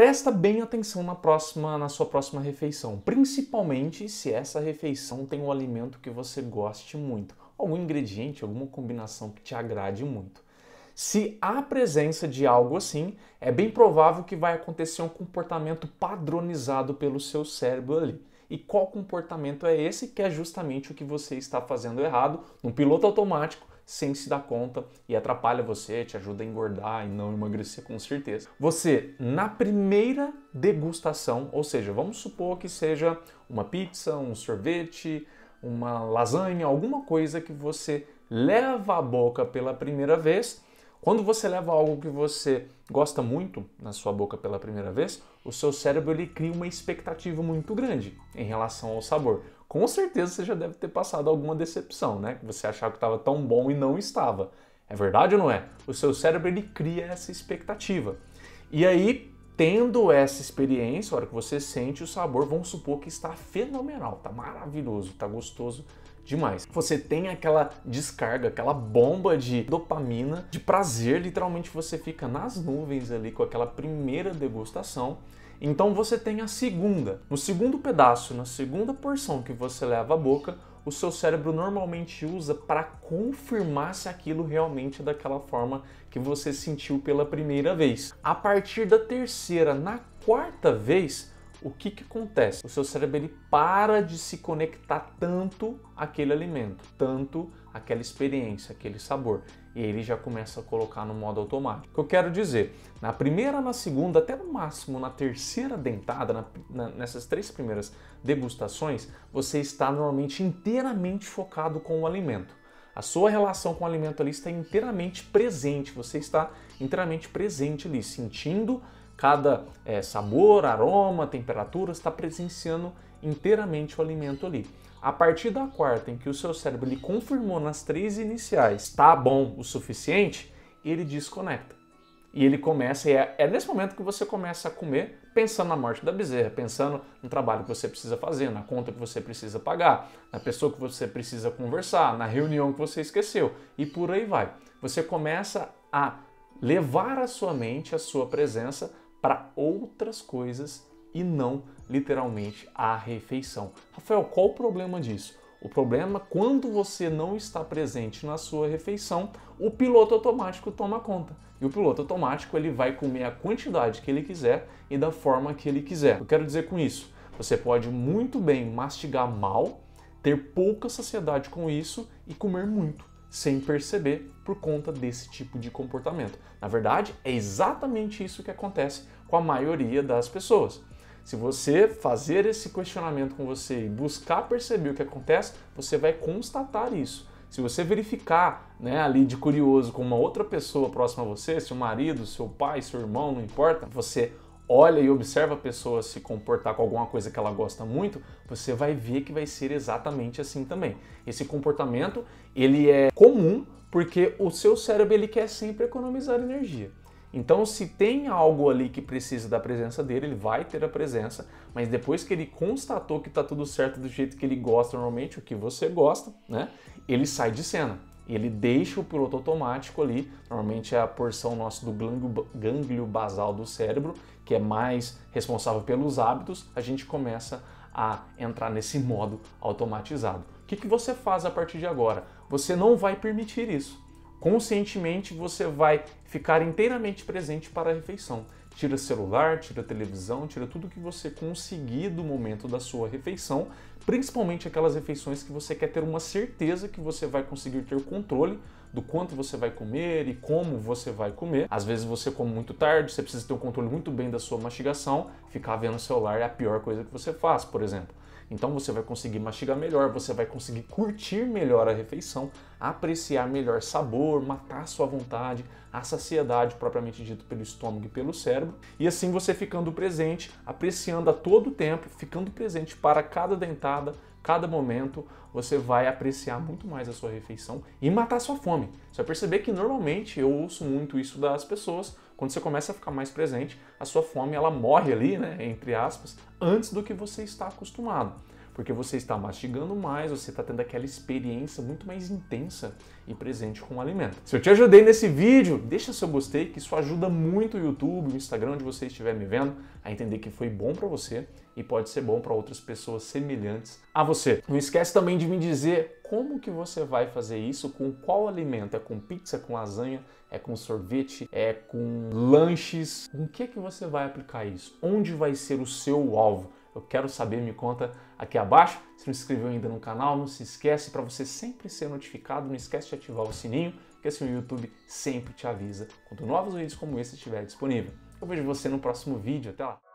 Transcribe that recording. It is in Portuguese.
Presta bem atenção na próxima, na sua próxima refeição, principalmente se essa refeição tem um alimento que você goste muito, algum ingrediente, alguma combinação que te agrade muito. Se há presença de algo assim, é bem provável que vai acontecer um comportamento padronizado pelo seu cérebro ali e qual comportamento é esse que é justamente o que você está fazendo errado no piloto automático sem se dar conta e atrapalha você, te ajuda a engordar e não emagrecer com certeza. Você, na primeira degustação, ou seja, vamos supor que seja uma pizza, um sorvete, uma lasanha, alguma coisa que você leva à boca pela primeira vez, quando você leva algo que você gosta muito na sua boca pela primeira vez, o seu cérebro ele cria uma expectativa muito grande em relação ao sabor. Com certeza você já deve ter passado alguma decepção, né? Você achava que estava tão bom e não estava. É verdade ou não é? O seu cérebro ele cria essa expectativa. E aí, tendo essa experiência, a hora que você sente o sabor, vamos supor que está fenomenal, está maravilhoso, está gostoso demais. Você tem aquela descarga, aquela bomba de dopamina, de prazer, literalmente você fica nas nuvens ali com aquela primeira degustação. Então você tem a segunda. No segundo pedaço, na segunda porção que você leva à boca, o seu cérebro normalmente usa para confirmar se aquilo realmente é daquela forma que você sentiu pela primeira vez. A partir da terceira, na quarta vez, o que, que acontece? O seu cérebro ele para de se conectar tanto àquele alimento, tanto àquela experiência, aquele sabor. E ele já começa a colocar no modo automático. O que eu quero dizer, na primeira, na segunda, até no máximo na terceira dentada, na, na, nessas três primeiras degustações, você está normalmente inteiramente focado com o alimento. A sua relação com o alimento ali está inteiramente presente, você está inteiramente presente ali, sentindo Cada é, sabor, aroma, temperatura está presenciando inteiramente o alimento ali. A partir da quarta, em que o seu cérebro lhe confirmou nas três iniciais, está bom o suficiente, ele desconecta. E ele começa, e é, é, nesse momento que você começa a comer pensando na morte da bezerra, pensando no trabalho que você precisa fazer, na conta que você precisa pagar, na pessoa que você precisa conversar, na reunião que você esqueceu, e por aí vai. Você começa a levar a sua mente, a sua presença para outras coisas e não literalmente a refeição. Rafael, qual o problema disso? O problema é quando você não está presente na sua refeição, o piloto automático toma conta. E o piloto automático ele vai comer a quantidade que ele quiser e da forma que ele quiser. Eu quero dizer com isso, você pode muito bem mastigar mal, ter pouca saciedade com isso e comer muito sem perceber por conta desse tipo de comportamento. Na verdade, é exatamente isso que acontece com a maioria das pessoas. Se você fazer esse questionamento com você e buscar perceber o que acontece, você vai constatar isso. Se você verificar né, ali de curioso com uma outra pessoa próxima a você, seu marido, seu pai, seu irmão, não importa, você olha e observa a pessoa se comportar com alguma coisa que ela gosta muito, você vai ver que vai ser exatamente assim também. Esse comportamento, ele é comum porque o seu cérebro ele quer sempre economizar energia. Então, se tem algo ali que precisa da presença dele, ele vai ter a presença, mas depois que ele constatou que está tudo certo do jeito que ele gosta normalmente, o que você gosta, né? Ele sai de cena ele deixa o piloto automático ali, normalmente é a porção nossa do gânglio, gânglio basal do cérebro, que é mais responsável pelos hábitos, a gente começa a entrar nesse modo automatizado. O que, que você faz a partir de agora? Você não vai permitir isso. Conscientemente você vai ficar inteiramente presente para a refeição. Tira celular, tira televisão, tira tudo que você conseguir do momento da sua refeição principalmente aquelas refeições que você quer ter uma certeza que você vai conseguir ter controle do quanto você vai comer e como você vai comer. Às vezes você come muito tarde, você precisa ter um controle muito bem da sua mastigação, ficar vendo o celular é a pior coisa que você faz, por exemplo. Então você vai conseguir mastigar melhor, você vai conseguir curtir melhor a refeição, apreciar melhor sabor, matar a sua vontade, a saciedade propriamente dito pelo estômago e pelo cérebro, e assim você ficando presente, apreciando a todo tempo, ficando presente para cada dentada, cada momento, você vai apreciar muito mais a sua refeição e matar a sua fome. Você vai perceber que normalmente eu ouço muito isso das pessoas quando você começa a ficar mais presente, a sua fome ela morre ali, né, entre aspas, antes do que você está acostumado. Porque você está mastigando mais, você está tendo aquela experiência muito mais intensa e presente com o alimento. Se eu te ajudei nesse vídeo, deixa seu gostei, que isso ajuda muito o YouTube, o Instagram, onde você estiver me vendo, a entender que foi bom para você e pode ser bom para outras pessoas semelhantes a você. Não esquece também de me dizer como que você vai fazer isso, com qual alimento, é com pizza, com lasanha, é com sorvete, é com lanches, com que que você vai aplicar isso? Onde vai ser o seu alvo? Eu quero saber, me conta aqui abaixo. Se não se inscreveu ainda no canal, não se esquece para você sempre ser notificado, não esquece de ativar o sininho, porque assim o YouTube sempre te avisa quando novos vídeos como esse estiverem disponível. Eu vejo você no próximo vídeo, até lá.